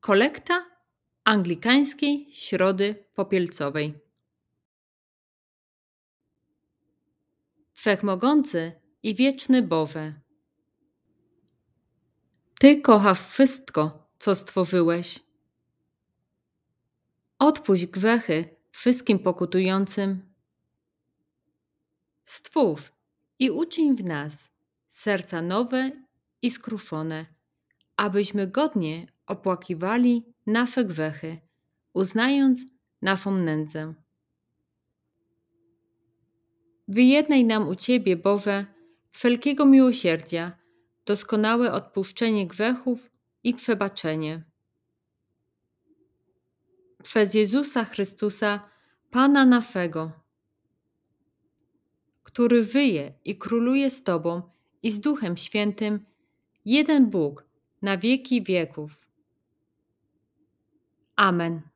Kolekta Anglikańskiej Środy Popielcowej. Wszechmogący i wieczny Boże. Ty kochasz wszystko, co stworzyłeś. Odpuść grzechy wszystkim pokutującym. Stwórz i uczyń w nas serca nowe i skruszone, abyśmy godnie opłakiwali nasze grzechy, uznając naszą nędzę. Wyjednaj nam u Ciebie, Boże, wszelkiego miłosierdzia, doskonałe odpuszczenie grzechów i przebaczenie. Przez Jezusa Chrystusa, Pana naszego, który wyje i króluje z Tobą i z Duchem Świętym, jeden Bóg na wieki wieków. Amen.